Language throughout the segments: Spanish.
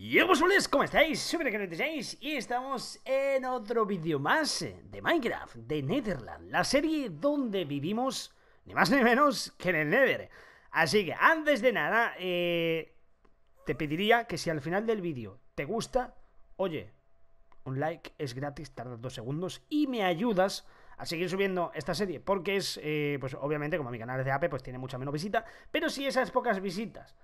Yo soles, pues, ¿cómo estáis? Soy que 26 y estamos en otro vídeo más de Minecraft, de Netherland, la serie donde vivimos ni más ni menos que en el Nether. Así que antes de nada, eh, te pediría que si al final del vídeo te gusta, oye, un like es gratis, tarda dos segundos y me ayudas a seguir subiendo esta serie, porque es, eh, pues obviamente como mi canal es de AP, pues tiene mucha menos visita, pero si esas pocas visitas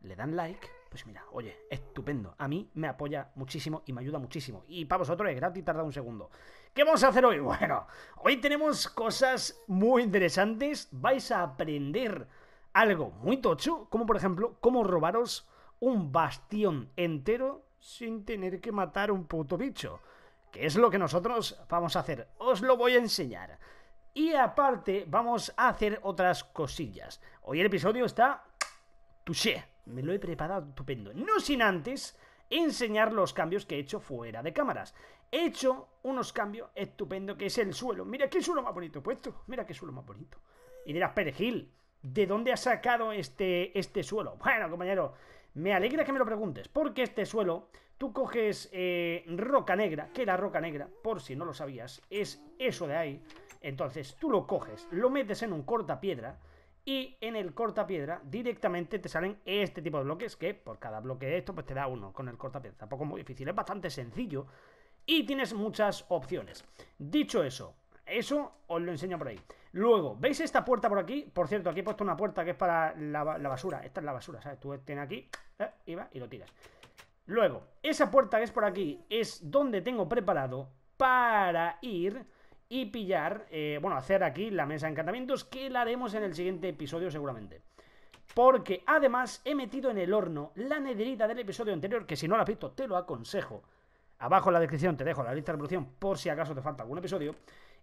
le dan like pues mira, oye, estupendo. A mí me apoya muchísimo y me ayuda muchísimo. Y para vosotros es gratis, tarda un segundo. ¿Qué vamos a hacer hoy? Bueno, hoy tenemos cosas muy interesantes. Vais a aprender algo muy tocho, como por ejemplo, cómo robaros un bastión entero sin tener que matar un puto bicho. Que es lo que nosotros vamos a hacer. Os lo voy a enseñar. Y aparte, vamos a hacer otras cosillas. Hoy el episodio está... Touché me lo he preparado estupendo. No sin antes enseñar los cambios que he hecho fuera de cámaras. He hecho unos cambios estupendo que es el suelo. Mira qué suelo más bonito he puesto. Mira qué suelo más bonito. Y dirás, Perejil, ¿de dónde has sacado este, este suelo? Bueno, compañero, me alegra que me lo preguntes, porque este suelo, tú coges eh, roca negra, que la roca negra, por si no lo sabías, es eso de ahí. Entonces, tú lo coges, lo metes en un corta piedra y en el cortapiedra directamente te salen este tipo de bloques que por cada bloque de esto pues te da uno con el cortapiedra. Tampoco es muy difícil, es bastante sencillo y tienes muchas opciones. Dicho eso, eso os lo enseño por ahí. Luego, ¿veis esta puerta por aquí? Por cierto, aquí he puesto una puerta que es para la, basura. Esta es la basura, ¿sabes? Tú tienes aquí eh, y, y lo tiras. Luego, esa puerta que es por aquí es donde tengo preparado para ir y pillar, eh, bueno, hacer aquí la mesa de encantamientos que la haremos en el siguiente episodio seguramente. Porque además he metido en el horno la nederita del episodio anterior, que si no la has visto te lo aconsejo. Abajo en la descripción te dejo la lista de reproducción por si acaso te falta algún episodio.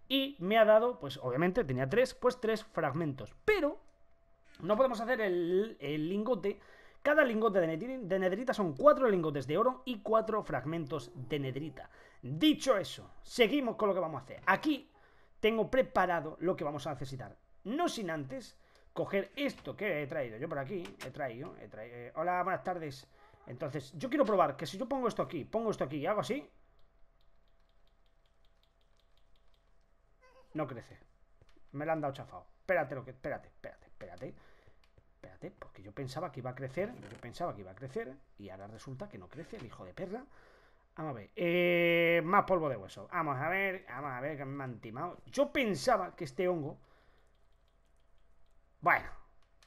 Y me ha dado, pues obviamente tenía tres, pues tres fragmentos. Pero no podemos hacer el lingote cada lingote de nedrita son cuatro lingotes de oro y cuatro fragmentos de nedrita. Dicho eso, seguimos con lo que vamos a hacer. Aquí tengo preparado lo que vamos a necesitar. No sin antes coger esto que he traído yo por aquí. He traído, he traído. Eh, hola, buenas tardes. Entonces, yo quiero probar que si yo pongo esto aquí, pongo esto aquí y hago así, no crece. Me lo han dado chafado. Espérate lo que. Espérate, espérate, espérate espérate, porque yo pensaba que iba a crecer, yo pensaba que iba a crecer, y ahora resulta que no crece el hijo de perra. Vamos a ver, eh, más polvo de hueso. Vamos a ver, vamos a ver que me han timado. Yo pensaba que este hongo, bueno,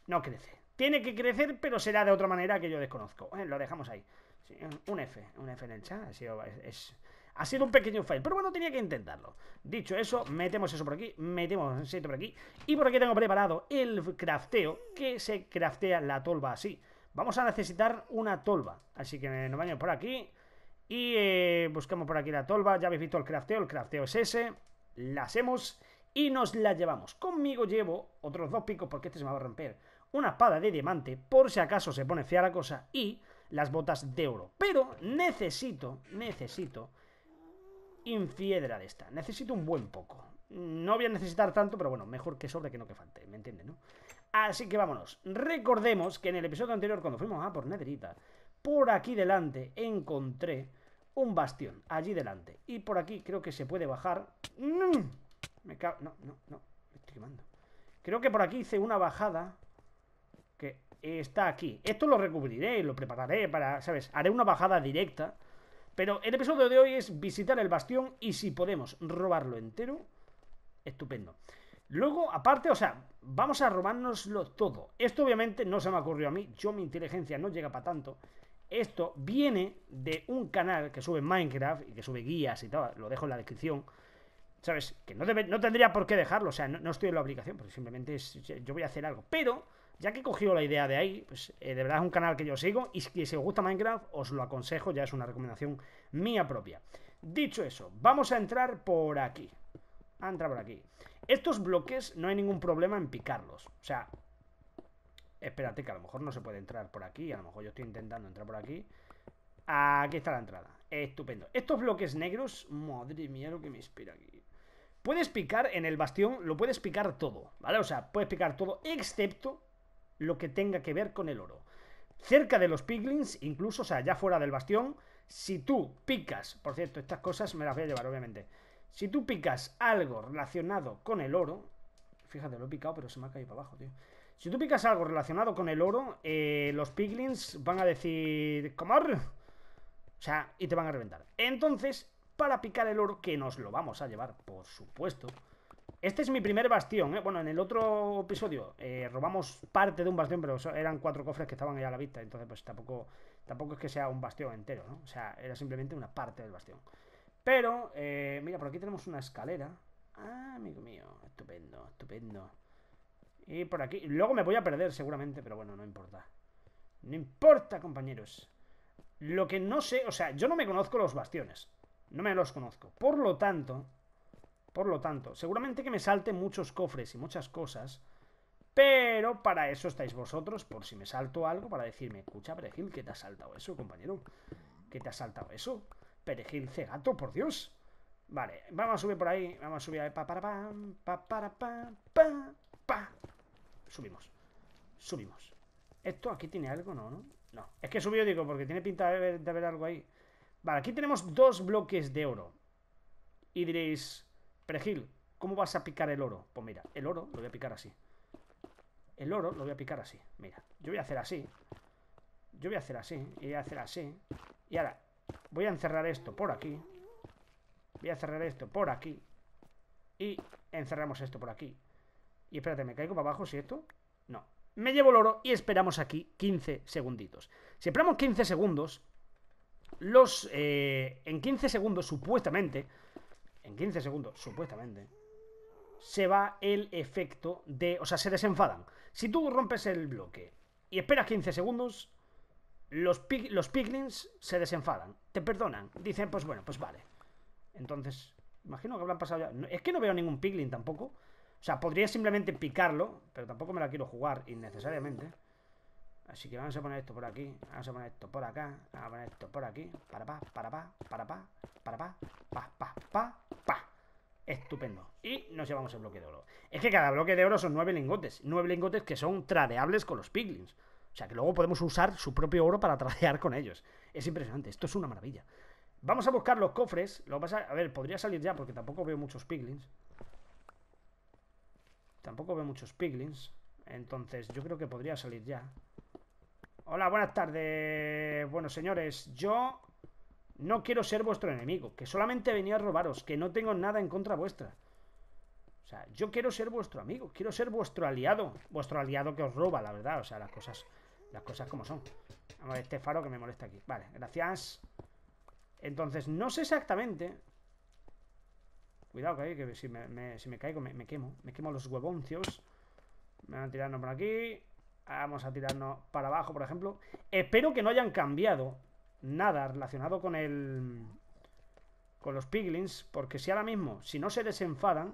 no crece. Tiene que crecer, pero será de otra manera que yo desconozco. Eh, lo dejamos ahí. un F, un F en el chat. es, ha sido un pequeño fail, pero bueno, tenía que intentarlo. Dicho eso, metemos eso por aquí, metemos esto por aquí. Y por aquí tengo preparado el crafteo, que se craftea la tolva así. Vamos a necesitar una tolva, así que nos bañamos por aquí. Y eh, buscamos por aquí la tolva, ya habéis visto el crafteo, el crafteo es ese. La hacemos y nos la llevamos. Conmigo llevo otros dos picos porque este se me va a romper. Una espada de diamante por si acaso se pone fea la cosa y las botas de oro. Pero necesito, necesito infiedra de esta. Necesito un buen poco. No voy a necesitar tanto, pero bueno, mejor que sobre que no que falte, ¿me entiendes, no? Así que vámonos. Recordemos que en el episodio anterior, cuando fuimos a por Nederita, por aquí delante encontré un bastión, allí delante. Y por aquí creo que se puede bajar. ¡Mmm! Me cago... No, no, no, me estoy quemando. Creo que por aquí hice una bajada que está aquí. Esto lo recubriré, lo prepararé para, ¿sabes? Haré una bajada directa pero el episodio de hoy es visitar el bastión y si podemos robarlo entero, estupendo. Luego, aparte, o sea, vamos a robárnoslo todo. Esto obviamente no se me ocurrió a mí, yo mi inteligencia no llega para tanto. Esto viene de un canal que sube Minecraft y que sube guías y todo, lo dejo en la descripción. ¿Sabes? Que no, tendría por qué dejarlo, o sea, no, estoy en la obligación, porque simplemente yo voy a hacer algo. Pero ya que cogió la idea de ahí, pues eh, de verdad es un canal que yo sigo y si, os gusta Minecraft os lo aconsejo, ya es una recomendación mía propia. Dicho eso, vamos a entrar por aquí. A entrar por aquí. Estos bloques no hay ningún problema en picarlos. O sea, espérate que a lo mejor no se puede entrar por aquí, a lo mejor yo estoy intentando entrar por aquí. Aquí está la entrada. Estupendo. Estos bloques negros, madre mía lo que me inspira aquí. Puedes picar en el bastión, lo puedes picar todo, ¿vale? O sea, puedes picar todo excepto lo que tenga que ver con el oro. Cerca de los piglins, incluso, o sea, ya fuera del bastión, si tú picas, por cierto, estas cosas me las voy a llevar, obviamente. Si tú picas algo relacionado con el oro, fíjate, lo he picado, pero se me ha caído para abajo, tío. Si tú picas algo relacionado con el oro, eh, los piglins van a decir, ¡Comor! O sea, y te van a reventar. Entonces, para picar el oro, que nos lo vamos a llevar, por supuesto, este es mi primer bastión, ¿eh? Bueno, en el otro episodio eh, robamos parte de un bastión, pero eran cuatro cofres que estaban ahí a la vista. Entonces, pues tampoco, tampoco es que sea un bastión entero, ¿no? O sea, era simplemente una parte del bastión. Pero, eh, mira, por aquí tenemos una escalera. Ah, amigo mío, estupendo, estupendo. Y por aquí, luego me voy a perder seguramente, pero bueno, no importa. No importa, compañeros. Lo que no sé, o sea, yo no me conozco los bastiones. No me los conozco. Por lo tanto, por lo tanto, seguramente que me salten muchos cofres y muchas cosas. Pero para eso estáis vosotros, por si me salto algo, para decirme, escucha, Perejil, ¿qué te ha saltado eso, compañero? ¿Qué te ha saltado eso? Perejil cegato, por Dios. Vale, vamos a subir por ahí. Vamos a subir ahí. Pa, para, pa, pa, para, pa, pa, pa. Subimos. Subimos. ¿Esto aquí tiene algo? No, ¿no? No. Es que subió, digo, porque tiene pinta de haber algo ahí. Vale, aquí tenemos dos bloques de oro. Y diréis, Pregil, ¿cómo vas a picar el oro? Pues mira, el oro lo voy a picar así. El oro lo voy a picar así. Mira, yo voy a hacer así. Yo voy a hacer así. Y voy a hacer así. Y ahora, voy a encerrar esto por aquí. Voy a cerrar esto por aquí. Y encerramos esto por aquí. Y espérate, ¿me caigo para abajo si esto? No. Me llevo el oro y esperamos aquí 15 segunditos. Si esperamos 15 segundos, los eh, en 15 segundos, supuestamente, en 15 segundos, supuestamente, se va el efecto de... O sea, se desenfadan. Si tú rompes el bloque y esperas 15 segundos, los, los piglins se desenfadan, te perdonan, dicen, pues bueno, pues vale. Entonces, imagino que habrán pasado ya... es que no veo ningún piglin tampoco. O sea, podría simplemente picarlo, pero tampoco me la quiero jugar innecesariamente. Así que vamos a poner esto por aquí, vamos a poner esto por acá, vamos a poner esto por aquí, para pa, para pa, para pa, para pa, pa, pa, pa, pa. Estupendo. Y nos llevamos el bloque de oro. Es que cada bloque de oro son nueve lingotes, nueve lingotes que son tradeables con los piglins. O sea que luego podemos usar su propio oro para tradear con ellos. Es impresionante, esto es una maravilla. Vamos a buscar los cofres. Lo vas a... a ver, podría salir ya porque tampoco veo muchos piglins. Tampoco veo muchos piglins. Entonces yo creo que podría salir ya. Hola, buenas tardes. Bueno, señores, yo no quiero ser vuestro enemigo, que solamente venía a robaros, que no tengo nada en contra vuestra. O sea, yo quiero ser vuestro amigo, quiero ser vuestro aliado, vuestro aliado que os roba, la verdad, o sea, las cosas las cosas como son. Vamos a ver este faro que me molesta aquí. Vale, gracias. Entonces, no sé exactamente Cuidado, que, si, me, caigo me, me, quemo. Me quemo los huevoncios. Me van a tirarnos por aquí. Vamos a tirarnos para abajo, por ejemplo. Espero que no hayan cambiado nada relacionado con el... Con los piglins, porque si ahora mismo, si no se desenfadan,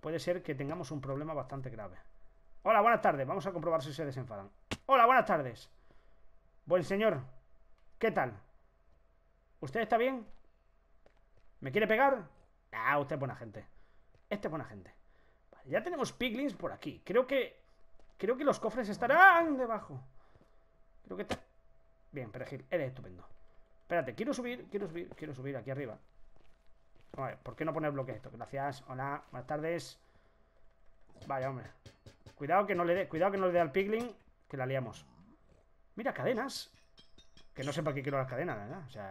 puede ser que tengamos un problema bastante grave. Hola, buenas tardes. Vamos a comprobar si se desenfadan. Hola, buenas tardes. Buen señor, ¿qué tal? ¿Usted está bien? ¿Me quiere pegar? Ah, usted es buena gente. Este es buena gente. ya tenemos piglins por aquí. Creo que Creo que los cofres estarán debajo. Creo que... está. Bien, perejil, eres estupendo. Espérate, quiero subir, quiero subir, quiero subir aquí arriba. A ver, ¿por qué no poner bloque esto? Gracias, hola, buenas tardes. Vaya, hombre. Cuidado que no le dé, cuidado que no dé al pigling, que la liamos. Mira, cadenas. Que no sé para qué quiero las cadenas, verdad. O sea,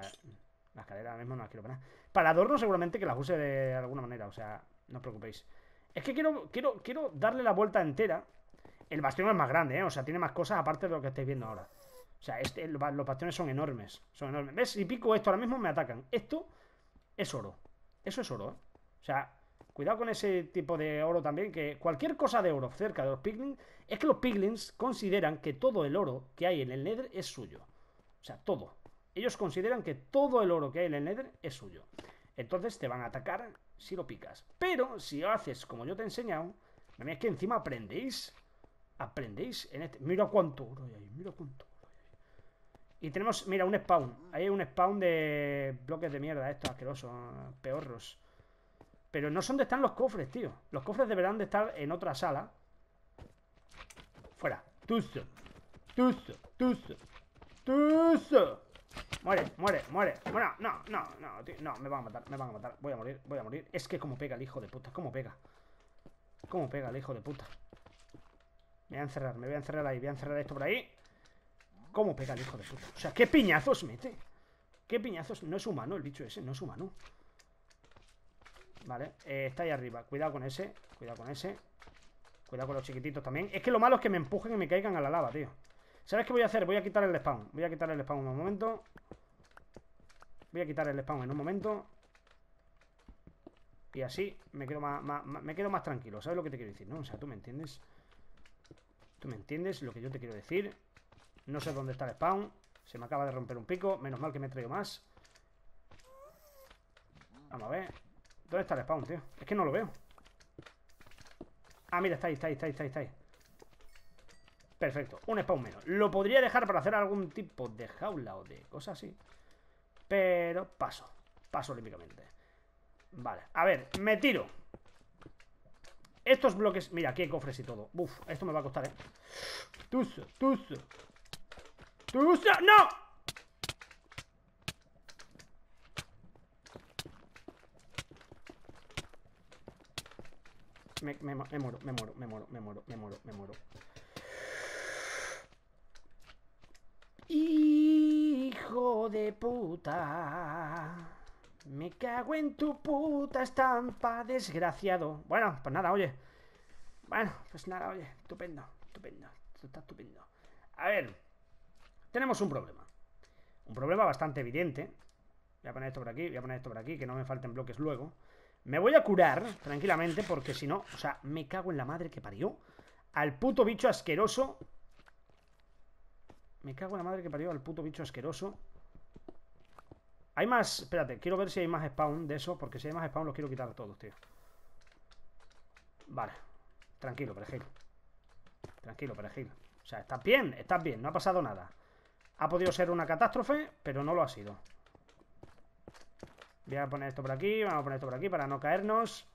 las cadenas mismo no las quiero para nada. Para adorno seguramente que las use de alguna manera, o sea, no os preocupéis. Es que quiero, quiero, quiero darle la vuelta entera el bastión es más grande, ¿eh? O sea, tiene más cosas aparte de lo que estáis viendo ahora. O sea, este, los bastiones son enormes. Son enormes. ¿Ves? Si pico esto ahora mismo me atacan. Esto es oro. Eso es oro, ¿eh? O sea, cuidado con ese tipo de oro también, que cualquier cosa de oro cerca de los piglins, es que los piglins consideran que todo el oro que hay en el Nether es suyo. O sea, todo. Ellos consideran que todo el oro que hay en el Nether es suyo. Entonces te van a atacar si lo picas. Pero si lo haces como yo te he enseñado, es que encima aprendéis Aprendéis en este. Mira cuánto hay mira cuánto Y tenemos, mira, un spawn. hay un spawn de bloques de mierda, estos asquerosos, peorros. Pero no son dónde están los cofres, tío. Los cofres deberán de estar en otra sala. Fuera. Tuzo. Tuzo. Tuzo. Muere, muere, muere. no, no, no, no, me van a matar, me van a matar. Voy a morir, voy a morir. Es que como pega el hijo de puta, como pega. Como pega el hijo de puta. Me voy a encerrar, me voy a encerrar ahí, voy a encerrar esto por ahí. ¿Cómo pega el hijo de puta? O sea, ¿qué piñazos mete? ¿Qué piñazos? No es humano el bicho ese, no es humano. Vale, eh, está ahí arriba. Cuidado con ese, cuidado con ese. Cuidado con los chiquititos también. Es que lo malo es que me empujen y me caigan a la lava, tío. ¿Sabes qué voy a hacer? Voy a quitar el spawn. Voy a quitar el spawn en un momento. Voy a quitar el spawn en un momento. Y así me quedo más, me quedo más tranquilo. ¿Sabes lo que te quiero decir? ¿No? O sea, tú me entiendes. ¿Tú me entiendes lo que yo te quiero decir? No sé dónde está el spawn. Se me acaba de romper un pico. Menos mal que me he traído más. Vamos a ver. ¿Dónde está el spawn, tío? Es que no lo veo. Ah, mira, está ahí, está ahí, está ahí, está ahí. Perfecto, un spawn menos. Lo podría dejar para hacer algún tipo de jaula o de cosas así. Pero paso, paso olímpicamente. Vale, a ver, me tiro. Estos bloques... Mira, aquí hay cofres y todo. Uf, esto me va a costar, ¿eh? Tus, tus. Tus... ¡No! Me, me, me muero, me muero, me muero, me muero, me muero, me muero. Hijo de puta. Me cago en tu puta estampa, desgraciado. Bueno, pues nada, oye. Bueno, pues nada, oye. Estupendo, estupendo. Está estupendo. A ver. Tenemos un problema. Un problema bastante evidente. Voy a poner esto por aquí, voy a poner esto por aquí, que no me falten bloques luego. Me voy a curar tranquilamente porque si no, o sea, me cago en la madre que parió al puto bicho asqueroso. Me cago en la madre que parió al puto bicho asqueroso. Hay más... Espérate, quiero ver si hay más spawn de eso, porque si hay más spawn los quiero quitar a todos, tío. Vale. Tranquilo, perejil. Tranquilo, perejil. O sea, estás bien, estás bien, no ha pasado nada. Ha podido ser una catástrofe, pero no lo ha sido. Voy a poner esto por aquí, vamos a poner esto por aquí para no caernos.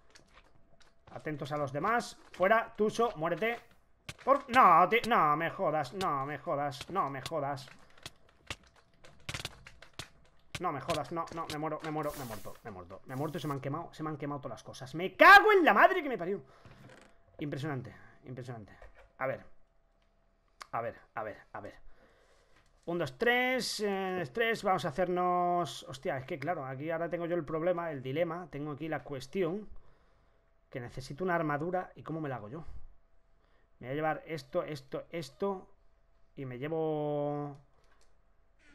Atentos a los demás. Fuera, Tuso, muérete. Por... No, no me jodas, no me jodas, no me jodas. No, me jodas, no, no, me muero, me muero, me muerto, me muerto. Me muerto y se me han quemado, se me han quemado todas las cosas. ¡Me cago en la madre que me parió! Impresionante, impresionante. A ver. A ver, a ver, a ver. Un, dos, eh, tres, tres, vamos a hacernos... Hostia, es que claro, aquí ahora tengo yo el problema, el dilema, tengo aquí la cuestión que necesito una armadura y cómo me la hago yo. Me voy a llevar esto, esto, esto y me llevo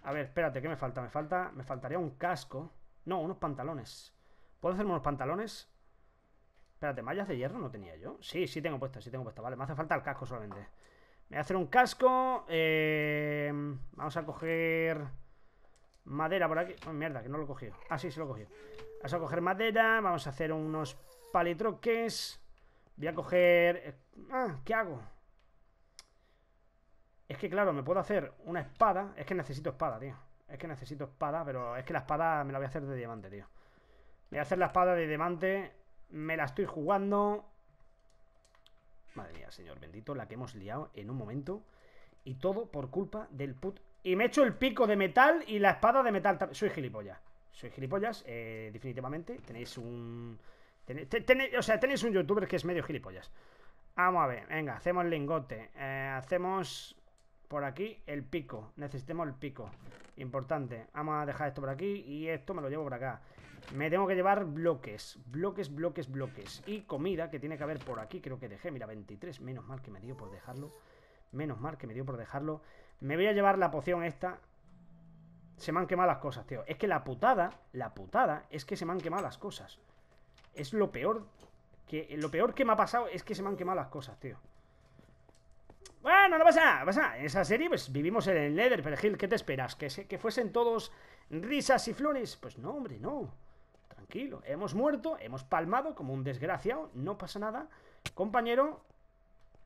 a ver, espérate, ¿qué me falta? Me falta. Me faltaría un casco. No, unos pantalones. ¿Puedo hacerme unos pantalones? Espérate, mallas de hierro no tenía yo. Sí, sí tengo puesta, sí tengo puesta. Vale, me hace falta el casco solamente. Me voy a hacer un casco. Eh, vamos a coger madera por aquí. Oh, mierda, que no lo he cogido. Ah, sí, sí lo he cogido. Vamos a coger madera. Vamos a hacer unos palitroques. Voy a coger... Eh, ah, ¿qué hago? Es que, claro, me puedo hacer una espada. Es que necesito espada, tío. Es que necesito espada, pero es que la espada me la voy a hacer de diamante, tío. voy a hacer la espada de diamante. Me la estoy jugando. Madre mía, señor bendito, la que hemos liado en un momento. Y todo por culpa del put... Y me he hecho el pico de metal y la espada de metal. Soy gilipollas. Soy gilipollas, eh, definitivamente. Tenéis un... o sea, tenéis un youtuber que es medio gilipollas. Vamos a ver, venga, hacemos lingote. Eh, hacemos por aquí el pico. Necesitemos el pico. Importante. Vamos a dejar esto por aquí y esto me lo llevo por acá. Me tengo que llevar bloques. Bloques, bloques, bloques. Y comida que tiene que haber por aquí. Creo que dejé. Mira, 23. Menos mal que me dio por dejarlo. Menos mal que me dio por dejarlo. Me voy a llevar la poción esta. Se me han quemado las cosas, tío. Es que la putada, la putada, es que se me han quemado las cosas. Es lo peor que... Lo peor que me ha pasado es que se me han quemado las cosas, tío. Bueno, no pasa nada, pasa En esa serie, pues vivimos en el Nether, Gil, ¿qué te esperas? ¿Que, se, ¿Que fuesen todos risas y flores? Pues no, hombre, no. Tranquilo, hemos muerto, hemos palmado como un desgraciado, no pasa nada. Compañero,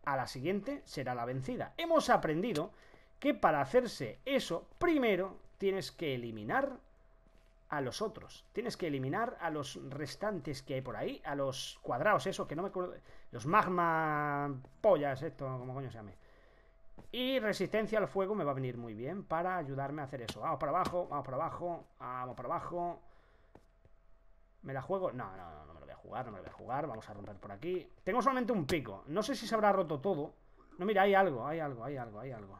a la siguiente será la vencida. Hemos aprendido que para hacerse eso, primero tienes que eliminar a los otros. Tienes que eliminar a los restantes que hay por ahí, a los cuadrados, eso, que no me acuerdo. Los magma pollas, esto, ¿cómo coño se llame. Y resistencia al fuego me va a venir muy bien para ayudarme a hacer eso. Vamos para abajo, vamos para abajo, vamos para abajo. ¿Me la juego? No, no, no me lo voy a jugar, no me lo voy a jugar. Vamos a romper por aquí. Tengo solamente un pico. No sé si se habrá roto todo. No, mira, hay algo, hay algo, hay algo, hay algo.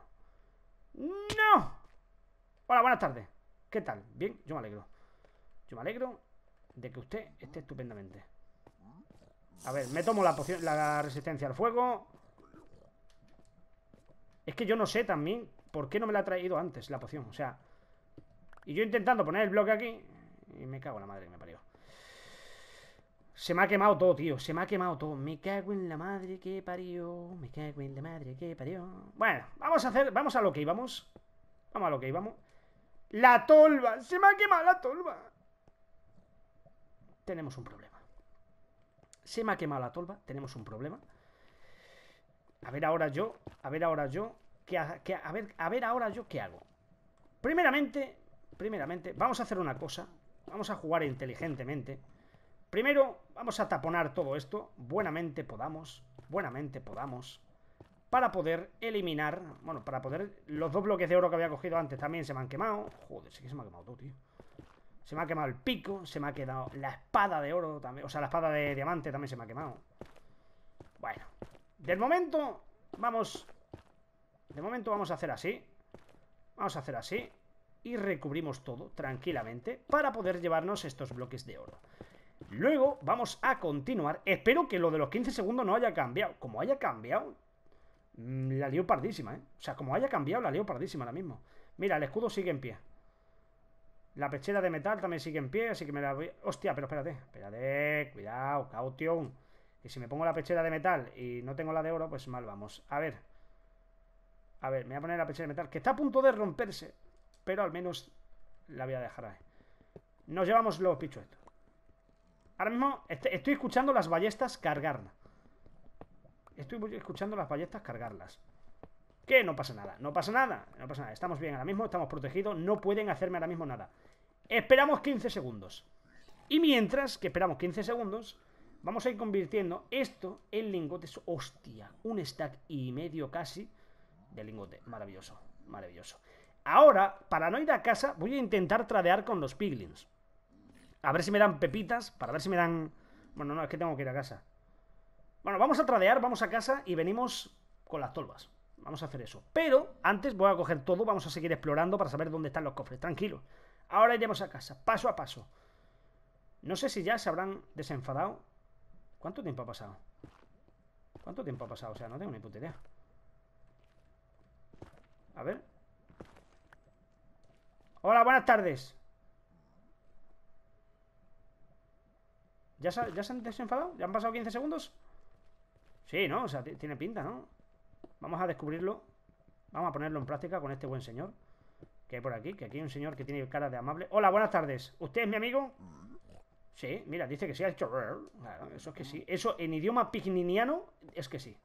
¡No! Hola, buenas tardes. ¿Qué tal? Bien, yo me alegro. Yo me alegro de que usted esté estupendamente. A ver, me tomo la, poción, la resistencia al fuego. Es que yo no sé también por qué no me la ha traído antes la poción. O sea, y yo intentando poner el bloque aquí. Y me cago en la madre que me parió. Se me ha quemado todo, tío. Se me ha quemado todo. Me cago en la madre que parió. Me cago en la madre que parió. Bueno, vamos a hacer. Vamos a lo que íbamos. Vamos a lo que íbamos. La tolva. Se me ha quemado la tolva. Tenemos un problema. Se me ha quemado la tolva. Tenemos un problema. A ver ahora yo, a ver ahora yo, que a, ver, a ver ahora yo qué hago. Primeramente, primeramente, vamos a hacer una cosa. Vamos a jugar inteligentemente. Primero, vamos a taponar todo esto, buenamente podamos, buenamente podamos, para poder eliminar, bueno, para poder... Los dos bloques de oro que había cogido antes también se me han quemado. Joder, sí que se me ha quemado todo, tío. Se me ha quemado el pico, se me ha quedado la espada de oro también, o sea, la espada de diamante también se me ha quemado. Bueno, del momento vamos... De momento vamos a hacer así. Vamos a hacer así. Y recubrimos todo tranquilamente para poder llevarnos estos bloques de oro. Luego vamos a continuar. Espero que lo de los 15 segundos no haya cambiado. Como haya cambiado, mm, la lío pardísima, ¿eh? O sea, como haya cambiado, la lío pardísima ahora mismo. Mira, el escudo sigue en pie. La pechera de metal también sigue en pie, así que me la voy... Hostia, pero espérate, espérate, cuidado, cautión y si me pongo la pechera de metal y no tengo la de oro, pues mal vamos. A ver. A ver, me voy a poner la pechera de metal, que está a punto de romperse. Pero al menos la voy a dejar ahí. Nos llevamos los pichos. Ahora mismo este, estoy escuchando las ballestas cargarlas. Estoy escuchando las ballestas cargarlas. Que no pasa nada, no pasa nada, no pasa nada. Estamos bien ahora mismo, estamos protegidos, no pueden hacerme ahora mismo nada. Esperamos 15 segundos. Y mientras que esperamos 15 segundos, Vamos a ir convirtiendo esto en lingotes. Hostia, un stack y medio casi de lingote. Maravilloso, maravilloso. Ahora, para no ir a casa, voy a intentar tradear con los piglins. A ver si me dan pepitas, para ver si me dan... Bueno, no, es que tengo que ir a casa. Bueno, vamos a tradear, vamos a casa y venimos con las tolvas. Vamos a hacer eso. Pero antes voy a coger todo, vamos a seguir explorando para saber dónde están los cofres. Tranquilo. Ahora iremos a casa, paso a paso. No sé si ya se habrán desenfadado ¿Cuánto tiempo ha pasado? ¿Cuánto tiempo ha pasado? O sea, no tengo ni puta idea. A ver. Hola, buenas tardes. ¿Ya se, ¿Ya se han desenfadado? ¿Ya han pasado 15 segundos? Sí, ¿no? O sea, tiene pinta, ¿no? Vamos a descubrirlo. Vamos a ponerlo en práctica con este buen señor. Que hay por aquí, que aquí hay un señor que tiene cara de amable. Hola, buenas tardes. ¿Usted es mi amigo? Sí, mira, dice que sí ha hecho... Claro, eso es que sí. Eso en idioma pigniniano es que sí.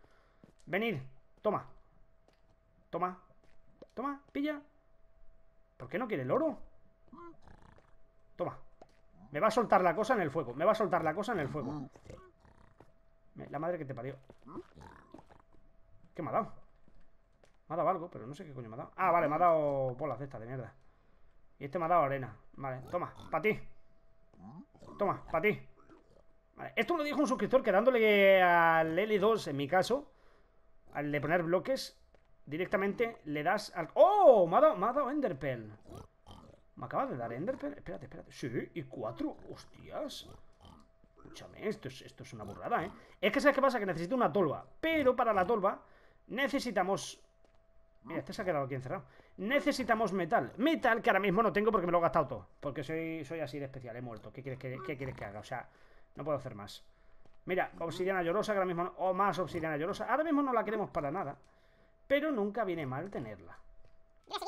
Venid, toma. Toma. Toma, pilla. ¿Por qué no quiere el oro? Toma. Me va a soltar la cosa en el fuego. Me va a soltar la cosa en el fuego. La madre que te parió. ¿Qué me ha dado? Me ha dado algo, pero no sé qué coño me ha dado. Ah, vale, me ha dado bolas de estas de mierda. Y este me ha dado arena. Vale, toma, para ti. Toma, para ti. Vale, esto lo dijo un suscriptor que dándole al L2, en mi caso, al de poner bloques, directamente le das al... ¡Oh! Me ha dado, me ¿Me acaba de dar Enderpearl? Espérate, espérate. Sí, y cuatro. ¡Hostias! Escúchame, esto es, esto es una burrada, ¿eh? Es que ¿sabes qué pasa? Que necesito una tolva. Pero para la tolva necesitamos... Mira, este se ha quedado aquí encerrado necesitamos metal. Metal que ahora mismo no tengo porque me lo he gastado todo. Porque soy, soy así de especial, he muerto. ¿Qué quieres que, qué quieres que haga? O sea, no puedo hacer más. Mira, obsidiana llorosa, ahora mismo no, O más obsidiana llorosa. Ahora mismo no la queremos para nada. Pero nunca viene mal tenerla. Mira,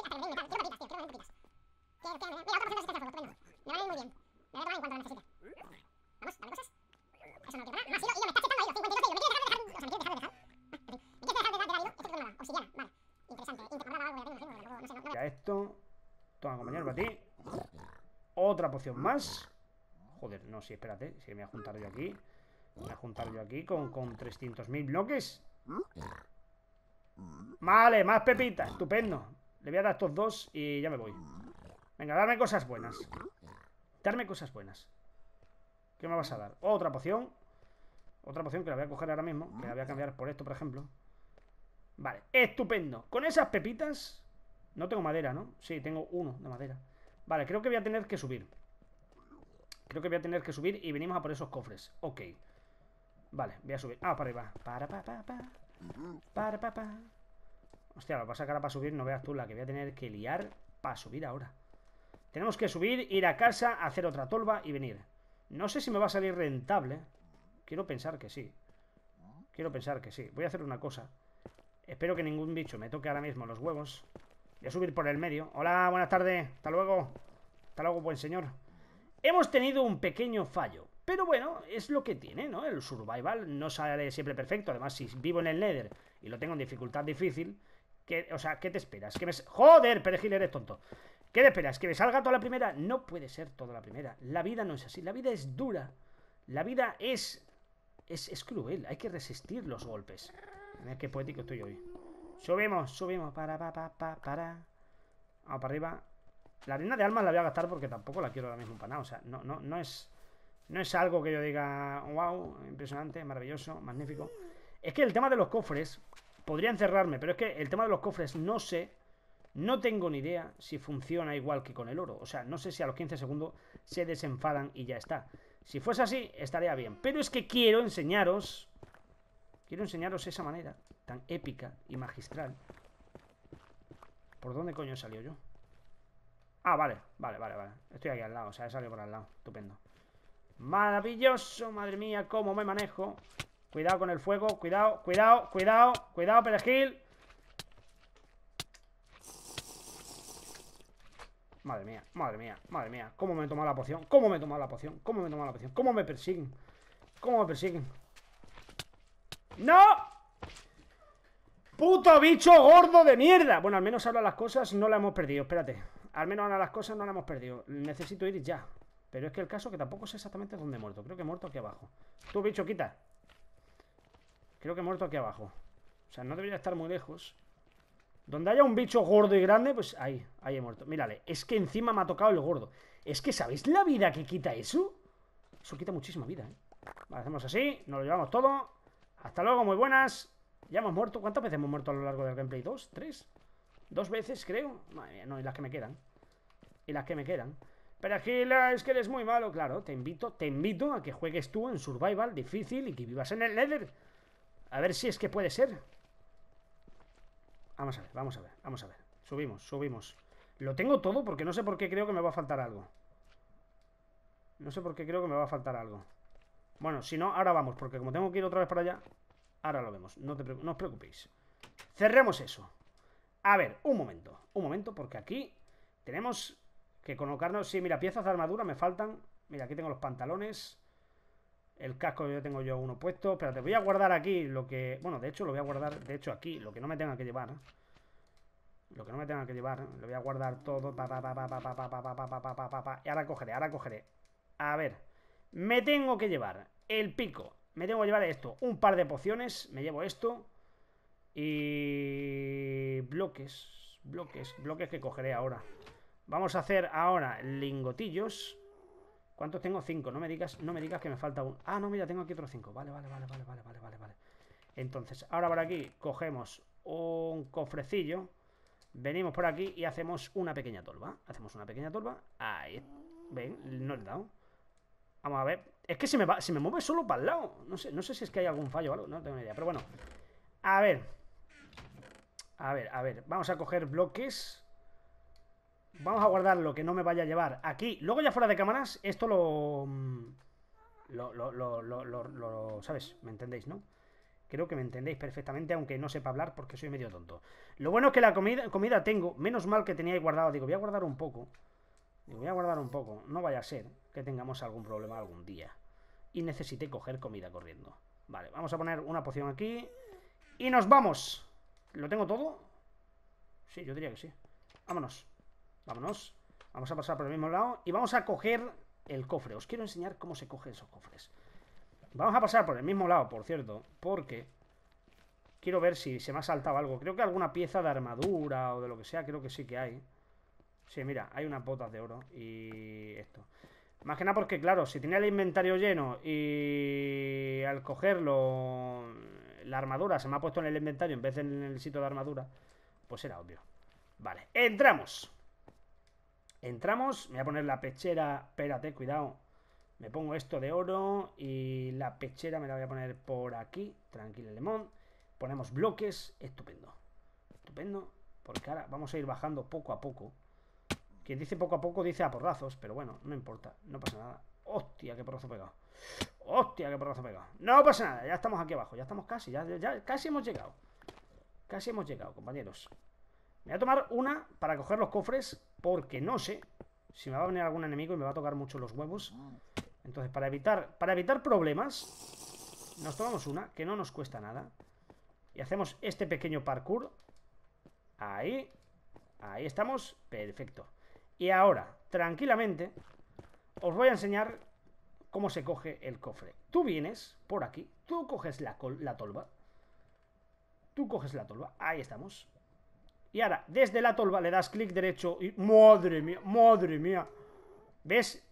otra persona quiero Me va a venir muy bien. Me va a tomar en cuanto la necesite. otra poción más. Joder, no, sí, espérate. Si me voy a juntar yo aquí. Me voy a juntar yo aquí con, con 300.000 bloques. Vale, más pepitas. Estupendo. Le voy a dar estos dos y ya me voy. Venga, darme cosas buenas. Darme cosas buenas. ¿Qué me vas a dar? Otra poción. Otra poción que la voy a coger ahora mismo. Que la voy a cambiar por esto, por ejemplo. Vale, estupendo. Con esas pepitas... No tengo madera, ¿no? Sí, tengo uno de madera. Vale, creo que voy a tener que subir Creo que voy a tener que subir y venimos a por esos cofres Ok Vale, voy a subir Ah, para arriba Para, para, para, para Para, Hostia, lo pasa que ahora para subir no veas tú la que voy a tener que liar para subir ahora Tenemos que subir, ir a casa, hacer otra tolva y venir No sé si me va a salir rentable Quiero pensar que sí Quiero pensar que sí Voy a hacer una cosa Espero que ningún bicho me toque ahora mismo los huevos Voy a subir por el medio. Hola, buenas tardes. Hasta luego. Hasta luego, buen señor. Hemos tenido un pequeño fallo. Pero bueno, es lo que tiene, ¿no? El survival no sale siempre perfecto. Además, si vivo en el Nether y lo tengo en dificultad difícil, ¿qué, o sea, ¿qué te esperas? ¿Que me... ¡Joder, perejil, eres tonto! ¿Qué te esperas? ¿Que me salga toda la primera? No puede ser toda la primera. La vida no es así. La vida es dura. La vida es... Es, es cruel. Hay que resistir los golpes. Mira qué poético estoy hoy. Subimos, subimos. Para, para, para, para. Vamos para arriba. La arena de almas la voy a gastar porque tampoco la quiero ahora mismo para O sea, no, no, no es. No es algo que yo diga, wow, impresionante, maravilloso, magnífico. Es que el tema de los cofres, podría encerrarme, pero es que el tema de los cofres no sé, no tengo ni idea si funciona igual que con el oro. O sea, no sé si a los 15 segundos se desenfadan y ya está. Si fuese así, estaría bien. Pero es que quiero enseñaros, quiero enseñaros esa manera tan épica y magistral. ¿Por dónde coño salió yo? Ah, vale, vale, vale, vale. Estoy aquí al lado, o sea, he salido por al lado. Estupendo. Maravilloso, madre mía, cómo me manejo. Cuidado con el fuego, cuidado, cuidado, cuidado, cuidado, perejil. Madre mía, madre mía, madre mía. ¿Cómo me he tomado la poción? ¿Cómo me he tomado la poción? ¿Cómo me he tomado la poción? ¿Cómo me persiguen? ¿Cómo me persiguen? ¡No! Puto bicho gordo de mierda. Bueno, al menos ahora las cosas no la hemos perdido. Espérate. Al menos ahora las cosas no la hemos perdido. Necesito ir ya. Pero es que el caso que tampoco sé exactamente dónde he muerto. Creo que he muerto aquí abajo. Tú, bicho, quita. Creo que he muerto aquí abajo. O sea, no debería estar muy lejos. Donde haya un bicho gordo y grande, pues ahí, ahí he muerto. Mírale, es que encima me ha tocado el gordo. Es que, ¿sabéis la vida que quita eso? Eso quita muchísima vida, ¿eh? Vale, hacemos así, nos lo llevamos todo. Hasta luego, muy buenas. Ya hemos muerto. ¿Cuántas veces hemos muerto a lo largo del gameplay? ¿Dos? ¿Tres? ¿Dos veces, creo? no, y las que me quedan. Y las que me quedan. Pero aquí la... es que eres muy malo, claro. Te invito, te invito a que juegues tú en Survival difícil y que vivas en el Nether. A ver si es que puede ser. Vamos a ver, vamos a ver, vamos a ver. Subimos, subimos. Lo tengo todo porque no sé por qué creo que me va a faltar algo. No sé por qué creo que me va a faltar algo. Bueno, si no, ahora vamos, porque como tengo que ir otra vez para allá... Ahora lo vemos, no, os preocupéis. Cerremos eso. A ver, un momento, un momento, porque aquí tenemos que colocarnos... Sí, mira, piezas de armadura me faltan. Mira, aquí tengo los pantalones. El casco yo tengo yo uno puesto. te voy a guardar aquí lo que... Bueno, de hecho lo voy a guardar, de hecho aquí, lo que no me tenga que llevar. Lo que no me tenga que llevar, lo voy a guardar todo. y ahora cogeré, ahora cogeré. A ver, me tengo que llevar el pico, me tengo que llevar esto. Un par de pociones. Me llevo esto. Y... Bloques. Bloques. Bloques que cogeré ahora. Vamos a hacer ahora lingotillos. ¿Cuántos tengo? Cinco. No me digas, no me digas que me falta un... Ah, no, mira, tengo aquí otros cinco. Vale, vale, vale, vale, vale, vale, vale. Entonces, ahora por aquí cogemos un cofrecillo. Venimos por aquí y hacemos una pequeña tolva. Hacemos una pequeña tolva. Ahí. Ven, no le he dado. Vamos a ver. Es que se me, va, se me mueve solo para el lado. No sé, no sé si es que hay algún fallo o algo, no tengo ni idea. Pero bueno. A ver. A ver, a ver. Vamos a coger bloques. Vamos a guardar lo que no me vaya a llevar aquí. Luego ya fuera de cámaras, esto lo... Mm, lo, lo, lo, lo, ¿sabes? ¿Me entendéis, no? Creo que me entendéis perfectamente, aunque no sepa hablar porque soy medio tonto. Lo bueno es que la comida, comida tengo. Menos mal que tenía guardado. Digo, voy a guardar un poco. Digo, voy a guardar un poco. No vaya a ser que tengamos algún problema algún día y necesite coger comida corriendo. Vale, vamos a poner una poción aquí y nos vamos. ¿Lo tengo todo? Sí, yo diría que sí. Vámonos, vámonos. Vamos a pasar por el mismo lado y vamos a coger el cofre. Os quiero enseñar cómo se cogen esos cofres. Vamos a pasar por el mismo lado, por cierto, porque quiero ver si se me ha saltado algo. Creo que alguna pieza de armadura o de lo que sea, creo que sí que hay. Sí, mira, hay unas botas de oro y esto. Más que nada porque, claro, si tenía el inventario lleno y al cogerlo la armadura se me ha puesto en el inventario en vez de en el sitio de armadura, pues era obvio. Vale, entramos. Entramos, me voy a poner la pechera, espérate, cuidado. Me pongo esto de oro y la pechera me la voy a poner por aquí, tranquilo lemón. Ponemos bloques, estupendo. Estupendo, porque ahora vamos a ir bajando poco a poco. Que dice poco a poco, dice a porrazos, pero bueno, no importa, no pasa nada. ¡Hostia, qué porrazo pegado! ¡Hostia, qué porrazo pegado! No pasa nada, ya estamos aquí abajo, ya estamos casi, ya, casi hemos llegado. Casi hemos llegado, compañeros. Me voy a tomar una para coger los cofres, porque no sé si me va a venir algún enemigo y me va a tocar mucho los huevos. Entonces, para evitar, para evitar problemas, nos tomamos una, que no nos cuesta nada. Y hacemos este pequeño parkour. Ahí. Ahí estamos. Perfecto. Y ahora, tranquilamente, os voy a enseñar cómo se coge el cofre. Tú vienes por aquí, tú coges la, la tolva, tú coges la tolva, ahí estamos. Y ahora, desde la tolva le das clic derecho y... ¡Madre mía! ¡Madre mía! ¿Ves?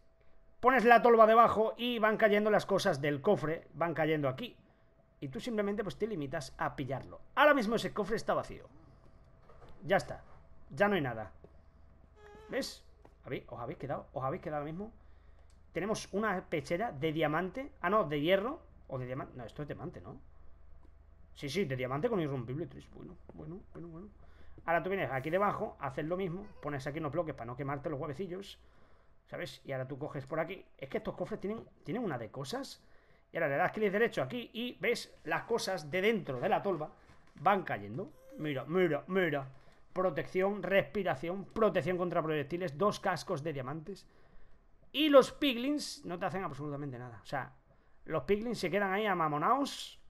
Pones la tolva debajo y van cayendo las cosas del cofre, van cayendo aquí. Y tú simplemente pues te limitas a pillarlo. Ahora mismo ese cofre está vacío. Ya está. Ya no hay nada. ¿Ves? ¿Os habéis quedado? ¿Os habéis quedado lo mismo? Tenemos una pechera de diamante. Ah, no, de hierro. O de diamante. No, esto es diamante, ¿no? Sí, sí, de diamante con irrompible Bueno, bueno, bueno, bueno. Ahora tú vienes aquí debajo, haces lo mismo, pones aquí unos bloques para no quemarte los huevecillos. ¿Sabes? Y ahora tú coges por aquí. Es que estos cofres tienen, tienen una de cosas. Y ahora le das clic derecho aquí y ves las cosas de dentro de la tolva van cayendo. Mira, mira, mira protección, respiración, protección contra proyectiles, dos cascos de diamantes. Y los piglins no te hacen absolutamente nada. O sea, los piglins se quedan ahí amamonaos.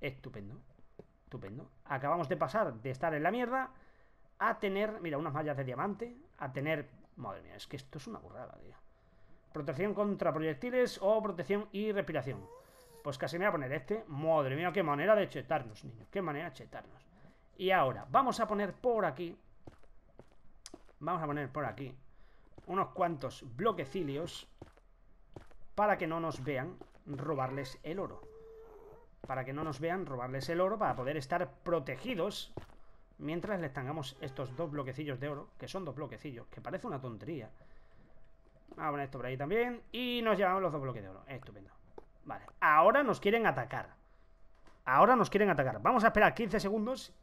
Estupendo. Estupendo. Acabamos de pasar de estar en la mierda a tener, mira, unas mallas de diamante, a tener... Madre mía, es que esto es una burrada, tío. Protección contra proyectiles o protección y respiración. Pues casi me voy a poner este. Madre mía, qué manera de chetarnos, niños. Qué manera de chetarnos. Y ahora, vamos a poner por aquí. Vamos a poner por aquí. Unos cuantos bloquecillos... Para que no nos vean robarles el oro. Para que no nos vean robarles el oro. Para poder estar protegidos. Mientras les tengamos estos dos bloquecillos de oro. Que son dos bloquecillos. Que parece una tontería. Vamos a poner esto por ahí también. Y nos llevamos los dos bloques de oro. Estupendo. Vale. Ahora nos quieren atacar. Ahora nos quieren atacar. Vamos a esperar 15 segundos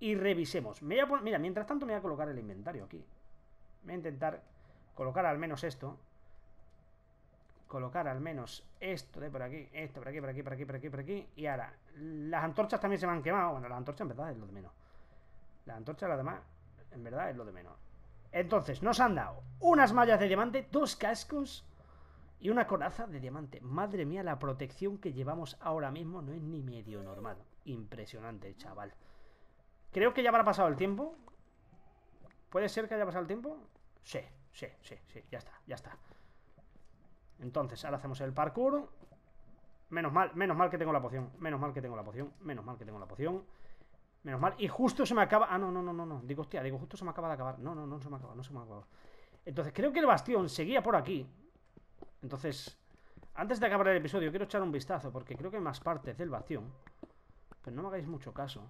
y revisemos. mira, mientras tanto me voy a colocar el inventario aquí. Voy a intentar colocar al menos esto. Colocar al menos esto de por aquí, esto por aquí, por aquí, por aquí, por aquí, por aquí. Y ahora, las antorchas también se me han quemado. Bueno, las antorchas en verdad es lo de menos. Las antorchas, la demás, en verdad es lo de menos. Entonces, nos han dado unas mallas de diamante, dos cascos y una coraza de diamante. Madre mía, la protección que llevamos ahora mismo no es ni medio normal. Impresionante, chaval. Creo que ya habrá pasado el tiempo. ¿Puede ser que haya pasado el tiempo? Sí, sí, sí, sí, ya está, ya está. Entonces, ahora hacemos el parkour. Menos mal, menos mal que tengo la poción. Menos mal que tengo la poción. Menos mal que tengo la poción. Menos mal. Y justo se me acaba. Ah, no, no, no, no, no. Digo, hostia, digo, justo se me acaba de acabar. No, no, no se me acaba, no se me acaba. Entonces, creo que el bastión seguía por aquí. Entonces, antes de acabar el episodio, quiero echar un vistazo, porque creo que hay más partes del bastión. Pero no me hagáis mucho caso.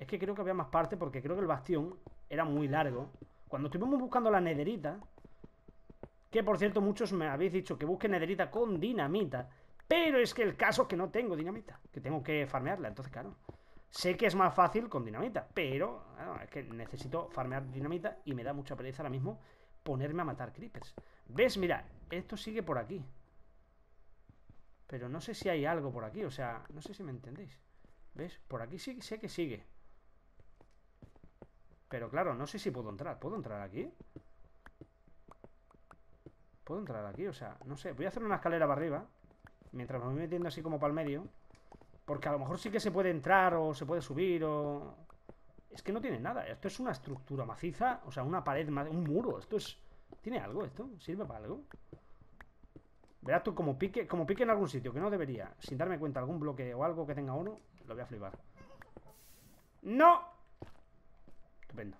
Es que creo que había más parte porque creo que el bastión era muy largo. Cuando estuvimos buscando la nederita, que por cierto muchos me habéis dicho que busque nederita con dinamita, pero es que el caso es que no tengo dinamita, que tengo que farmearla, entonces claro. Sé que es más fácil con dinamita, pero es que necesito farmear dinamita y me da mucha pereza ahora mismo ponerme a matar creepers. ¿Ves? Mira, esto sigue por aquí. Pero no sé si hay algo por aquí, o sea, no sé si me entendéis. ¿Ves? Por aquí sí, sé que sigue. Pero claro, no sé si puedo entrar. ¿Puedo entrar aquí? ¿Puedo entrar aquí? O sea, no sé. Voy a hacer una escalera para arriba. Mientras me voy metiendo así como para el medio. Porque a lo mejor sí que se puede entrar o se puede subir o... Es que no tiene nada. Esto es una estructura maciza. O sea, una pared, un muro. Esto es... ¿Tiene algo esto? ¿Sirve para algo? Verás tú, como pique, como pique en algún sitio, que no debería, sin darme cuenta algún bloque o algo que tenga uno, lo voy a flipar. ¡No! Estupendo.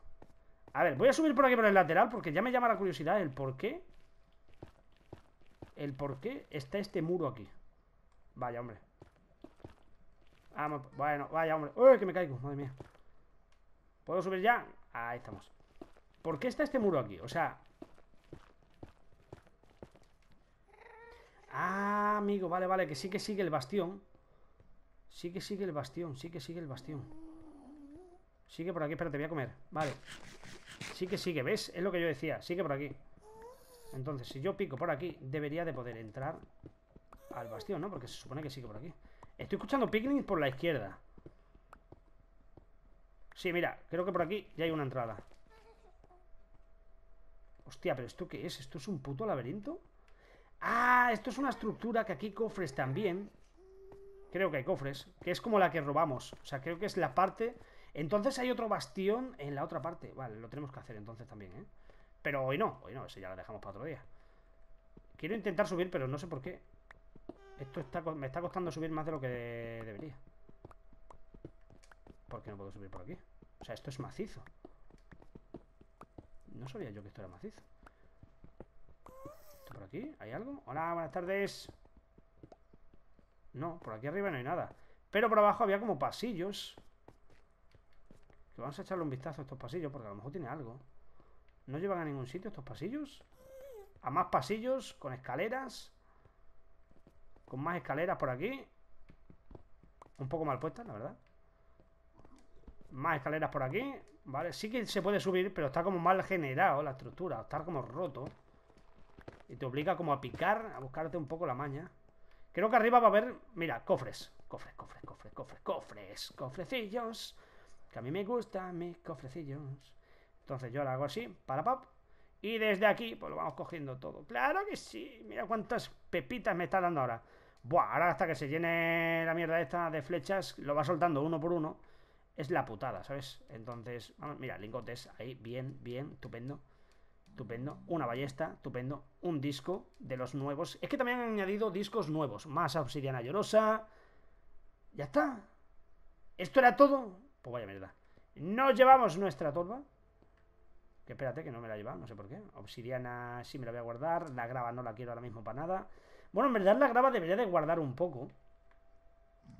A ver, voy a subir por aquí por el lateral porque ya me llama la curiosidad el por qué. El por qué está este muro aquí. Vaya, hombre. Vamos, bueno, vaya, hombre. ¡Uy, que me caigo! Madre mía. ¿Puedo subir ya? Ahí estamos. ¿Por qué está este muro aquí? O sea... Ah, amigo, vale, vale, que sí que sigue el bastión. Sí que sigue el bastión, sí que sigue el bastión. Sigue por aquí, espérate, voy a comer. Vale. Sí que sigue, ¿ves? Es lo que yo decía. Sigue por aquí. Entonces, si yo pico por aquí, debería de poder entrar al bastión, ¿no? Porque se supone que sigue por aquí. Estoy escuchando picnics por la izquierda. Sí, mira, creo que por aquí ya hay una entrada. Hostia, ¿pero esto qué es? ¿Esto es un puto laberinto? Ah, esto es una estructura que aquí cofres también. Creo que hay cofres. Que es como la que robamos. O sea, creo que es la parte entonces hay otro bastión en la otra parte. Vale, lo tenemos que hacer entonces también, ¿eh? Pero hoy no, hoy no, eso ya la dejamos para otro día. Quiero intentar subir, pero no sé por qué. Esto está, me está costando subir más de lo que debería. ¿Por qué no puedo subir por aquí? O sea, esto es macizo. No sabía yo que esto era macizo. ¿Esto por aquí? ¿Hay algo? Hola, buenas tardes. No, por aquí arriba no hay nada. Pero por abajo había como pasillos vamos a echarle un vistazo a estos pasillos porque a lo mejor tiene algo. ¿No llevan a ningún sitio estos pasillos? A más pasillos, con escaleras. Con más escaleras por aquí. Un poco mal puestas, la verdad. Más escaleras por aquí. Vale, sí que se puede subir, pero está como mal generado la estructura. Está como roto. Y te obliga como a picar, a buscarte un poco la maña. Creo que arriba va a haber, mira, cofres. Cofres, cofres, cofres, cofres, cofres, cofrecillos que a mí me gustan mis cofrecillos. Entonces yo lo hago así, para pop. Y desde aquí, pues lo vamos cogiendo todo. ¡Claro que sí! Mira cuántas pepitas me está dando ahora. Buah, ahora hasta que se llene la mierda esta de flechas, lo va soltando uno por uno. Es la putada, ¿sabes? Entonces, vamos, mira, lingotes ahí, bien, bien, estupendo. Estupendo. Una ballesta, estupendo. Un disco de los nuevos. Es que también han añadido discos nuevos. Más obsidiana llorosa. Ya está. Esto era todo. Pues vaya mierda. ¿No llevamos nuestra torba. Que espérate, que no me la lleva no sé por qué. Obsidiana sí me la voy a guardar. La grava no la quiero ahora mismo para nada. Bueno, en verdad la grava debería de guardar un poco.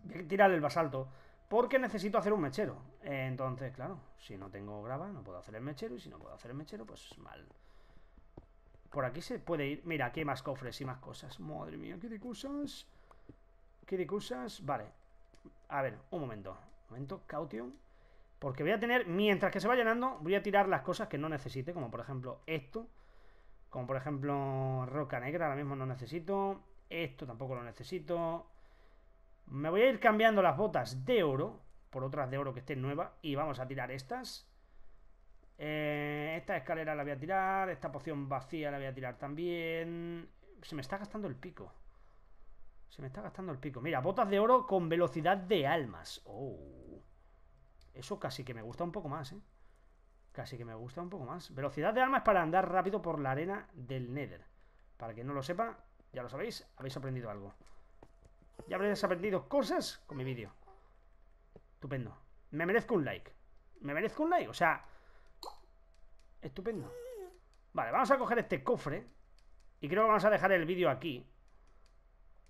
Voy a tirar el basalto. Porque necesito hacer un mechero. Entonces, claro, si no tengo grava, no puedo hacer el mechero. Y si no puedo hacer el mechero, pues mal. Por aquí se puede ir. Mira, aquí hay más cofres y más cosas. Madre mía, qué de cosas. Qué de Vale. A ver, un momento momento, Caution. Porque voy a tener, mientras que se va llenando, voy a tirar las cosas que no necesite, como por ejemplo esto. Como por ejemplo roca negra, ahora mismo no necesito. Esto tampoco lo necesito. Me voy a ir cambiando las botas de oro por otras de oro que estén nuevas. Y vamos a tirar estas. Eh, esta escalera la voy a tirar. Esta poción vacía la voy a tirar también. Se me está gastando el pico. Se me está gastando el pico. Mira, botas de oro con velocidad de almas. Oh. Eso casi que me gusta un poco más, ¿eh? Casi que me gusta un poco más. Velocidad de armas para andar rápido por la arena del Nether. Para quien no lo sepa, ya lo sabéis, habéis aprendido algo. Ya habréis aprendido cosas con mi vídeo. Estupendo. Me merezco un like. Me merezco un like, o sea... Estupendo. Vale, vamos a coger este cofre. Y creo que vamos a dejar el vídeo aquí.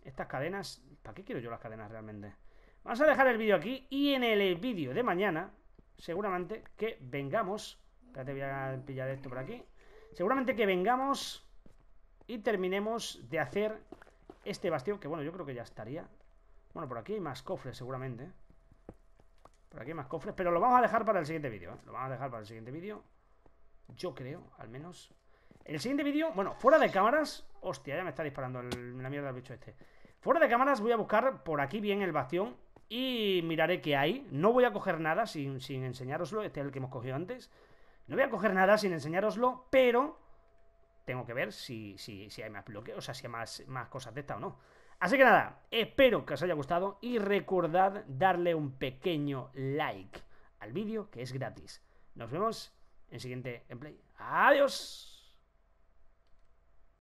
Estas cadenas... ¿Para qué quiero yo las cadenas realmente? Vamos a dejar el vídeo aquí y en el vídeo de mañana, seguramente que vengamos... Espérate, voy a pillar esto por aquí. Seguramente que vengamos y terminemos de hacer este bastión, que bueno, yo creo que ya estaría. Bueno, por aquí hay más cofres seguramente. Por aquí hay más cofres, pero lo vamos a dejar para el siguiente vídeo. ¿eh? Lo vamos a dejar para el siguiente vídeo. Yo creo, al menos. El siguiente vídeo, bueno, fuera de cámaras. Hostia, ya me está disparando la mierda del bicho este. Fuera de cámaras voy a buscar por aquí bien el bastión y miraré qué hay. No voy a coger nada sin, sin enseñároslo. Este es el que hemos cogido antes. No voy a coger nada sin enseñároslo, pero tengo que ver si, si, si hay más bloques, o sea, si hay más, más cosas de esta o no. Así que nada, espero que os haya gustado y recordad darle un pequeño like al vídeo que es gratis. Nos vemos en el siguiente play ¡Adiós!